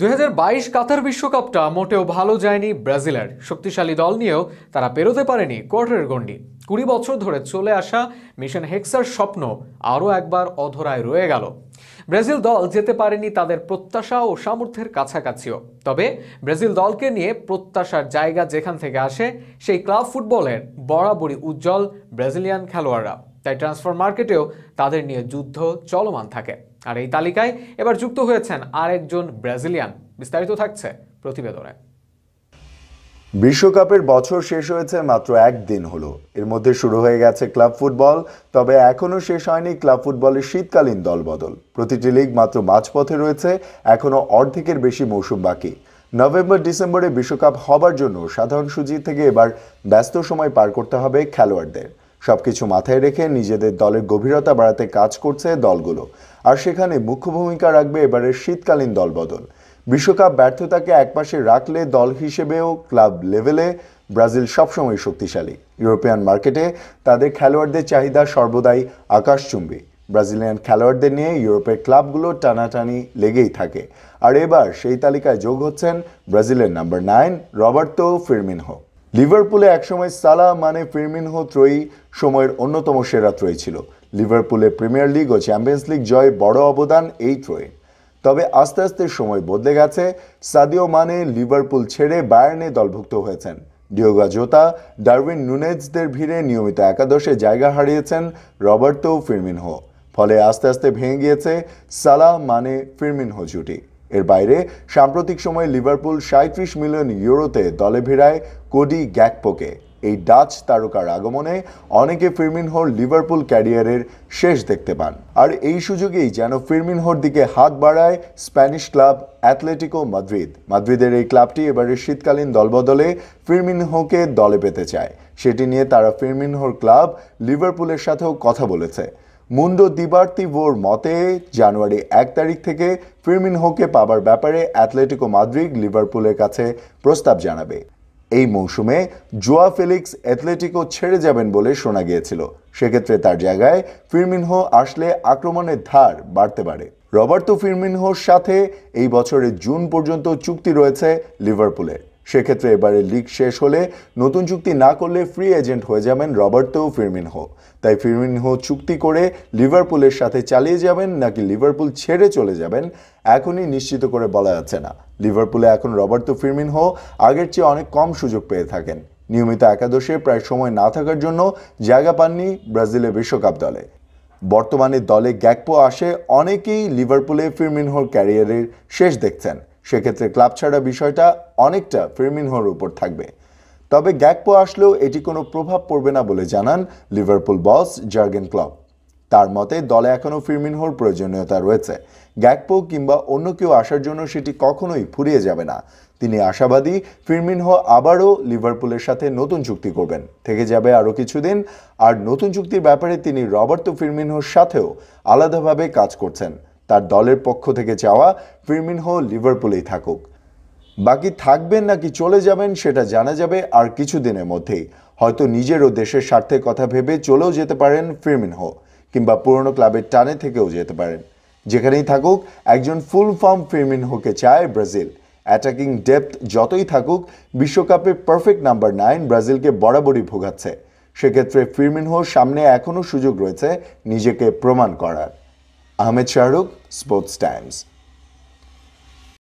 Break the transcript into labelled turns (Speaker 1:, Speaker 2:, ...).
Speaker 1: 2022 কাতার বিশ্বকাপটা মোটেও ভালো যায়নি ব্রাজিলের শক্তিশালী দল নিয়েও তারা পেরোতে পারেনি কোয়ার্টারের গন্ডি কুড়ি বছর ধরে চলে আসা মিশন হেক্সার স্বপ্ন আরও একবার অধরায় রয়ে গেল ব্রাজিল দল যেতে পারেনি তাদের প্রত্যাশা ও সামর্থ্যের কাছাকাছিও তবে ব্রাজিল দলকে নিয়ে প্রত্যাশার জায়গা যেখান থেকে আসে সেই ক্লাব ফুটবলের বরাবরই উজ্জ্বল ব্রাজিলিয়ান খেলোয়াড়রা তাই ট্রান্সফার মার্কেটেও তাদের নিয়ে যুদ্ধ চলমান থাকে আর এই তালিকায় এবার যুক্ত হয়েছেন আরেকজন ব্রাজিলিয়ান বিস্তারিত থাকছে প্রতিবেদনে
Speaker 2: বিশ্বকাপের বছর শেষ হয়েছে মাত্র একদিন হলো এর মধ্যে শুরু হয়ে গেছে ক্লাব ফুটবল তবে এখনও শেষ হয়নি ক্লাব ফুটবলের শীতকালীন দলবদল প্রতিটি লিগ মাত্র মাঝপথে রয়েছে এখনও অর্ধেকের বেশি মৌসুম বাকি নভেম্বর ডিসেম্বরে বিশ্বকাপ হবার জন্য সাধারণ সূচি থেকে এবার ব্যস্ত সময় পার করতে হবে খেলোয়াড়দের সবকিছু মাথায় রেখে নিজেদের দলের গভীরতা বাড়াতে কাজ করছে দলগুলো আর সেখানে মুখ্য ভূমিকা রাখবে এবারের শীতকালীন দলবদল বিশ্বকাপ ব্যর্থতাকে একপাশে রাখলে দল হিসেবেও ক্লাব লেভেলে ব্রাজিল সবসময় শক্তিশালী ইউরোপিয়ান মার্কেটে তাদের খেলোয়াড়দের চাহিদা সর্বদাই আকাশচুম্বী ব্রাজিলিয়ান খেলোয়াড়দের নিয়ে ইউরোপের ক্লাবগুলো টানাটানি লেগেই থাকে আর এবার সেই তালিকায় যোগ হচ্ছেন ব্রাজিলের নাম্বার নাইন রবার্তো ফিরমিনহো লিভারপুলে একসময় সালা মানে ফিরমিনহো ত্রয়ী সময়ের অন্যতম সেরা ত্রয়ী ছিল লিভারপুলে প্রিমিয়ার লিগ ও চ্যাম্পিয়ন্স লিগ জয় বড় অবদান এই ত্রয়ীর তবে আস্তে আস্তে সময় বদলে গেছে সাদিও মানে লিভারপুল ছেড়ে বায়ার্নে দলভুক্ত হয়েছেন ডিওগা জোতা ডারউইন নুনেজদের ভিড়ে নিয়মিত একাদশে জায়গা হারিয়েছেন রবার্তো ফিরমিনহো ফলে আস্তে আস্তে ভেঙে গিয়েছে সালা মানে ফিরমিনহো জুটি এর বাইরে সাম্প্রতিক সময়ে লিভারপুল সাঁত্রিশ মিলিয়ন ইউরোতে দলে ভিড়ায় কোডি গ্যাকপোকে এই ডাচ তারকার আগমনে অনেকে হোর লিভারপুল ক্যারিয়ারের শেষ দেখতে পান আর এই সুযোগেই যেন হোর দিকে হাত বাড়ায় স্প্যানিশ ক্লাব অ্যাথলেটিকো মাদ্রিদ মাদ্রিদের এই ক্লাবটি এবারে শীতকালীন দলবদলে হোকে দলে পেতে চায় সেটি নিয়ে তারা হোর ক্লাব লিভারপুলের সাথেও কথা বলেছে মুন্ডো ভোর মতে জানুয়ারি এক তারিখ থেকে ফিরমিনহোকে পাবার ব্যাপারে অ্যাথলেটিকো মাদ্রিদ লিভারপুলের কাছে প্রস্তাব জানাবে এই মৌসুমে জোয়া ফেলিক্স অ্যাথলেটিকো ছেড়ে যাবেন বলে শোনা গিয়েছিল সেক্ষেত্রে তার জায়গায় ফিরমিনহো আসলে আক্রমণের ধার বাড়তে পারে রবার্তো ফিরমিনহোর সাথে এই বছরের জুন পর্যন্ত চুক্তি রয়েছে লিভারপুলের সেক্ষেত্রে এবারে লিগ শেষ হলে নতুন চুক্তি না করলে ফ্রি এজেন্ট হয়ে যাবেন রবার্তো ফিরমিনহো তাই ফিরমিনহো চুক্তি করে লিভারপুলের সাথে চালিয়ে যাবেন নাকি লিভারপুল ছেড়ে চলে যাবেন এখনই নিশ্চিত করে বলা যাচ্ছে না লিভারপুলে এখন রবার্তো ফিরমিনহো আগের চেয়ে অনেক কম সুযোগ পেয়ে থাকেন নিয়মিত একাদশে প্রায় সময় না থাকার জন্য জায়গা পাননি ব্রাজিলের বিশ্বকাপ দলে বর্তমানে দলে গ্যাকপো আসে অনেকেই লিভারপুলে ফিরমিনহোর ক্যারিয়ারের শেষ দেখছেন সেক্ষেত্রে ক্লাব ছাড়া বিষয়টা অনেকটা ফিরমিনহোর উপর থাকবে তবে গ্যাকপো আসলেও এটি কোনো প্রভাব পড়বে না বলে জানান লিভারপুল বস জার্গেন ক্লব তার মতে দলে এখনও ফিরমিনহোর প্রয়োজনীয়তা রয়েছে গ্যাকপো কিংবা অন্য কেউ আসার জন্য সেটি কখনোই ফুরিয়ে যাবে না তিনি আশাবাদী ফিরমিনহো আবারও লিভারপুলের সাথে নতুন চুক্তি করবেন থেকে যাবে আরও কিছুদিন আর নতুন চুক্তির ব্যাপারে তিনি রবার্তো ফিরমিনহোর সাথেও আলাদাভাবে কাজ করছেন তার দলের পক্ষ থেকে চাওয়া ফিরমিনহো লিভারপুলেই থাকুক বাকি থাকবেন নাকি চলে যাবেন সেটা জানা যাবে আর কিছুদিনের মধ্যেই হয়তো নিজেরও দেশের স্বার্থের কথা ভেবে চলেও যেতে পারেন ফিরমিনহো কিংবা পুরনো ক্লাবের টানে থেকেও যেতে পারেন যেখানেই থাকুক একজন ফুল ফর্ম ফিরমিনহোকে চায় ব্রাজিল অ্যাটাকিং ডেপথ যতই থাকুক বিশ্বকাপে পারফেক্ট নাম্বার নাইন ব্রাজিলকে বরাবরই ভোগাচ্ছে সেক্ষেত্রে ফিরমিনহোর সামনে এখনও সুযোগ রয়েছে নিজেকে প্রমাণ করার Ahmed Sharuk, Sports Times.